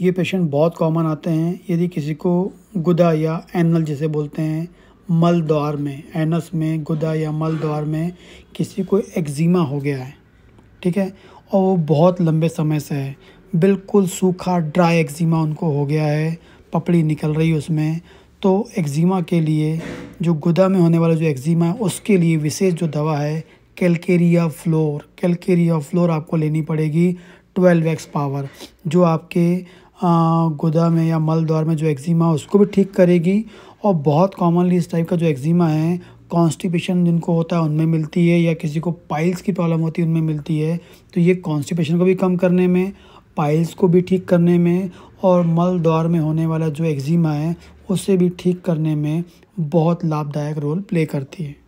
ये पेशेंट बहुत कॉमन आते हैं यदि किसी को गुदा या एनल जिसे बोलते हैं मल द्वार में एनस में गुदा या मल द्वार में किसी को एक्जिमा हो गया है ठीक है और वो बहुत लंबे समय से है बिल्कुल सूखा ड्राई एक्जिमा उनको हो गया है पपड़ी निकल रही है उसमें तो एक्जिमा के लिए जो गुदा में होने वाला जो एक्जिमा है उसके लिए विशेष जो दवा है कैलकेरिया फ्लोर कैलकेरिया फ्लोर आपको लेनी पड़ेगी ट्वेल्व एक्स पावर जो आपके गुदा में या मल द्वार में जो एक्जिमा है उसको भी ठीक करेगी और बहुत कॉमनली इस टाइप का जो एक्जिमा है कॉन्स्टिपेशन जिनको होता है उनमें मिलती है या किसी को पाइल्स की प्रॉब्लम होती है उनमें मिलती है तो ये कॉन्स्टिपेशन को भी कम करने में पाइल्स को भी ठीक करने में और मल द्वार में होने वाला जो एक्जिमा है उसे भी ठीक करने में बहुत लाभदायक रोल प्ले करती है